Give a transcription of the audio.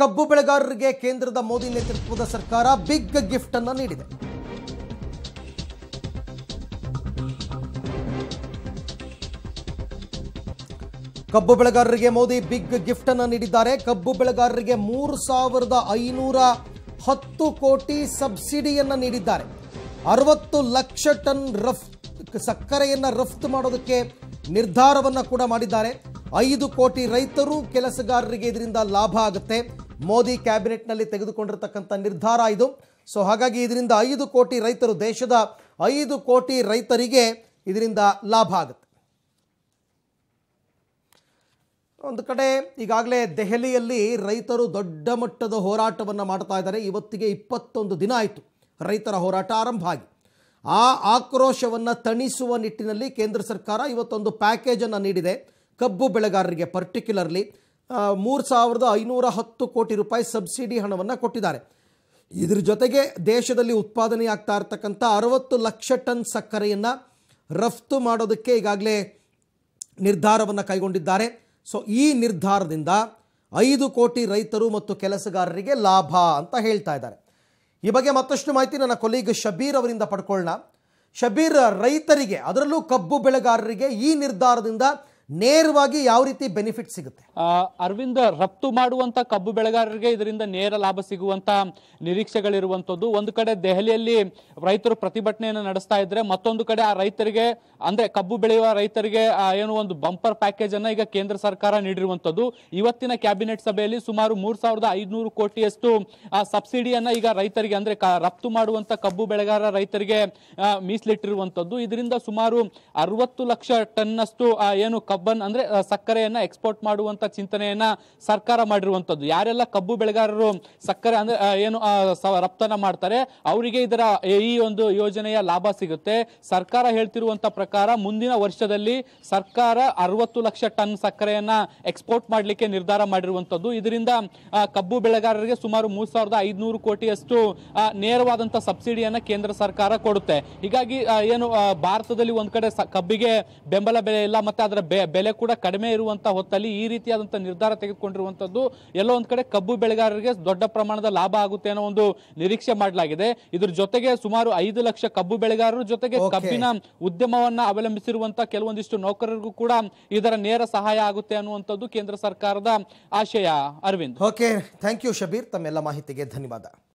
ಕಬ್ಬು ಬೆಳೆಗಾರರಿಗೆ ಕೇಂದ್ರದ ಮೋದಿ ನೇತೃತ್ವದ ಸರ್ಕಾರ ಬಿಗ್ ಗಿಫ್ಟ್ ಅನ್ನು ನೀಡಿದೆ ಕಬ್ಬು ಬೆಳೆಗಾರರಿಗೆ ಮೋದಿ ಬಿಗ್ ಗಿಫ್ಟ್ ಅನ್ನು ನೀಡಿದ್ದಾರೆ ಕಬ್ಬು ಬೆಳೆಗಾರರಿಗೆ ಮೂರು ಸಾವಿರದ ಐನೂರ ಹತ್ತು ಕೋಟಿ ಸಬ್ಸಿಡಿಯನ್ನು ನೀಡಿದ್ದಾರೆ ಅರವತ್ತು ಲಕ್ಷ ಟನ್ ರಫ್ ಸಕ್ಕರೆಯನ್ನು ರಫ್ತು ಮಾಡೋದಕ್ಕೆ ನಿರ್ಧಾರವನ್ನು ಕೂಡ ಮಾಡಿದ್ದಾರೆ ಐದು ಕೋಟಿ ರೈತರು ಕೆಲಸಗಾರರಿಗೆ ಇದರಿಂದ ಲಾಭ ಆಗುತ್ತೆ ಮೋದಿ ಕ್ಯಾಬಿನೆಟ್ನಲ್ಲಿ ತೆಗೆದುಕೊಂಡಿರ್ತಕ್ಕಂಥ ನಿರ್ಧಾರ ಇದು ಸೊ ಹಾಗಾಗಿ ಇದರಿಂದ ಐದು ಕೋಟಿ ರೈತರು ದೇಶದ ಐದು ಕೋಟಿ ರೈತರಿಗೆ ಇದರಿಂದ ಲಾಭ ಆಗುತ್ತೆ ಒಂದು ಕಡೆ ಈಗಾಗಲೇ ದೆಹಲಿಯಲ್ಲಿ ರೈತರು ದೊಡ್ಡ ಮಟ್ಟದ ಹೋರಾಟವನ್ನು ಮಾಡ್ತಾ ಇದ್ದಾರೆ ಇವತ್ತಿಗೆ ಇಪ್ಪತ್ತೊಂದು ದಿನ ಆಯಿತು ರೈತರ ಹೋರಾಟ ಆರಂಭ ಆಗಿ ಆ ಆಕ್ರೋಶವನ್ನು ತಣಿಸುವ ನಿಟ್ಟಿನಲ್ಲಿ ಕೇಂದ್ರ ಸರ್ಕಾರ ಇವತ್ತೊಂದು ಪ್ಯಾಕೇಜನ್ನು ನೀಡಿದೆ ಕಬ್ಬು ಬೆಳೆಗಾರರಿಗೆ ಪರ್ಟಿಕ್ಯುಲರ್ಲಿ ಮೂರು ಸಾವಿರದ ಐನೂರ ಹತ್ತು ಕೋಟಿ ರೂಪಾಯಿ ಸಬ್ಸಿಡಿ ಹಣವನ್ನು ಕೊಟ್ಟಿದ್ದಾರೆ ಇದ್ರ ಜೊತೆಗೆ ದೇಶದಲ್ಲಿ ಉತ್ಪಾದನೆಯಾಗ್ತಾ ಇರತಕ್ಕಂಥ ಅರವತ್ತು ಲಕ್ಷ ಟನ್ ಸಕ್ಕರೆಯನ್ನು ರಫ್ತು ಮಾಡೋದಕ್ಕೆ ಈಗಾಗಲೇ ನಿರ್ಧಾರವನ್ನು ಕೈಗೊಂಡಿದ್ದಾರೆ ಸೊ ಈ ನಿರ್ಧಾರದಿಂದ ಐದು ಕೋಟಿ ರೈತರು ಮತ್ತು ಕೆಲಸಗಾರರಿಗೆ ಲಾಭ ಅಂತ ಹೇಳ್ತಾ ಇದ್ದಾರೆ ಈ ಬಗ್ಗೆ ಮತ್ತಷ್ಟು ಮಾಹಿತಿ ನನ್ನ ಕೊಲೀಗ್ ಶಬೀರ್ ಅವರಿಂದ ಪಡ್ಕೊಳ್ಳೋಣ ಶಬೀರ್ ರೈತರಿಗೆ ಅದರಲ್ಲೂ ಕಬ್ಬು ಬೆಳೆಗಾರರಿಗೆ ಈ ನಿರ್ಧಾರದಿಂದ ನೇರವಾಗಿ ಯಾವ ರೀತಿ ಬೆನಿಫಿಟ್ ಸಿಗುತ್ತೆ ಅರವಿಂದ್ ರಫ್ತು ಮಾಡುವಂತ ಕಬ್ಬು ಬೆಳೆಗಾರರಿಗೆ ಇದರಿಂದ ನೇರ ಲಾಭ ಸಿಗುವಂತ ನಿರೀಕ್ಷೆಗಳಿರುವಂತದ್ದು ಒಂದು ಕಡೆ ದೆಹಲಿಯಲ್ಲಿ ರೈತರು ಪ್ರತಿಭಟನೆಯನ್ನು ನಡೆಸ್ತಾ ಇದ್ರೆ ಮತ್ತೊಂದು ಕಡೆ ಆ ರೈತರಿಗೆ ಅಂದ್ರೆ ಕಬ್ಬು ಬೆಳೆಯುವ ರೈತರಿಗೆ ಏನು ಒಂದು ಬಂಪರ್ ಪ್ಯಾಕೇಜ್ ಅನ್ನ ಈಗ ಕೇಂದ್ರ ಸರ್ಕಾರ ನೀಡಿರುವಂತದ್ದು ಇವತ್ತಿನ ಕ್ಯಾಬಿನೆಟ್ ಸಭೆಯಲ್ಲಿ ಸುಮಾರು ಮೂರ್ ಸಾವಿರದ ಐದುನೂರು ಕೋಟಿಯಷ್ಟು ಸಬ್ಸಿಡಿಯನ್ನ ಈಗ ರೈತರಿಗೆ ಅಂದ್ರೆ ರಫ್ತು ಮಾಡುವಂತ ಕಬ್ಬು ಬೆಳೆಗಾರ ರೈತರಿಗೆ ಮೀಸಲಿಟ್ಟಿರುವಂತದ್ದು ಇದರಿಂದ ಸುಮಾರು ಅರವತ್ತು ಲಕ್ಷ ಟನ್ನಷ್ಟು ಏನು ಕಬ್ಬನ್ ಅಂದ್ರೆ ಸಕ್ಕರೆಯನ್ನ ಎಕ್ಸ್ಪೋರ್ಟ್ ಮಾಡುವಂತ ಚಿಂತನೆಯನ್ನ ಸರ್ಕಾರ ಮಾಡಿರುವಂತದ್ದು ಯಾರೆಲ್ಲ ಕಬ್ಬು ಬೆಳೆಗಾರರು ಸಕ್ಕರೆ ಅಂದ್ರೆ ಏನು ರಫ್ತಾನ ಮಾಡ್ತಾರೆ ಅವರಿಗೆ ಇದರ ಈ ಒಂದು ಯೋಜನೆಯ ಲಾಭ ಸಿಗುತ್ತೆ ಸರ್ಕಾರ ಹೇಳ್ತಿರುವಂತ ಪ್ರಕಾರ ಮುಂದಿನ ವರ್ಷದಲ್ಲಿ ಸರ್ಕಾರ ಅರವತ್ತು ಲಕ್ಷ ಟನ್ ಸಕ್ಕರೆಯನ್ನ ಎಕ್ಸ್ಪೋರ್ಟ್ ಮಾಡಲಿಕ್ಕೆ ನಿರ್ಧಾರ ಮಾಡಿರುವಂತದ್ದು ಇದರಿಂದ ಕಬ್ಬು ಬೆಳೆಗಾರರಿಗೆ ಸುಮಾರು ಮೂರು ಸಾವಿರದ ಐದುನೂರು ಕೋಟಿಯಷ್ಟು ನೇರವಾದಂತಹ ಸಬ್ಸಿಡಿಯನ್ನ ಕೇಂದ್ರ ಸರ್ಕಾರ ಕೊಡುತ್ತೆ ಹೀಗಾಗಿ ಏನು ಭಾರತದಲ್ಲಿ ಒಂದ್ ಕಡೆ ಕಬ್ಬಿಗೆ ಬೆಂಬಲ ಬೆಲೆ ಇಲ್ಲ ಮತ್ತೆ ಅದರ ಬೆ ಬೆಲೆ ಕೂಡ ಕಡಿಮೆ ಇರುವಂತಹ ಹೊತ್ತಲ್ಲಿ ಈ ರೀತಿಯಾದಂತಹ ನಿರ್ಧಾರ ತೆಗೆದುಕೊಂಡಿರುವಂತದ್ದು ಎಲ್ಲೋ ಒಂದ್ ಕಡೆ ಕಬ್ಬು ಬೆಳೆಗಾರರಿಗೆ ದೊಡ್ಡ ಪ್ರಮಾಣದ ಲಾಭ ಆಗುತ್ತೆ ಅನ್ನೋ ಒಂದು ನಿರೀಕ್ಷೆ ಮಾಡಲಾಗಿದೆ ಇದ್ರ ಜೊತೆಗೆ ಸುಮಾರು ಐದು ಲಕ್ಷ ಕಬ್ಬು ಬೆಳೆಗಾರರು ಜೊತೆಗೆ ಕಬ್ಬಿನ ಉದ್ಯಮವನ್ನ ಅವಲಂಬಿಸಿರುವಂತಹ ಕೆಲವೊಂದಿಷ್ಟು ನೌಕರರಿಗೂ ಕೂಡ ಇದರ ನೇರ ಸಹಾಯ ಆಗುತ್ತೆ ಅನ್ನುವಂಥದ್ದು ಕೇಂದ್ರ ಸರ್ಕಾರದ ಆಶಯ Arvind okay thank you Shabir ತಮ್ಮೆಲ್ಲ ಮಾಹಿತಿಗೆ ಧನ್ಯವಾದ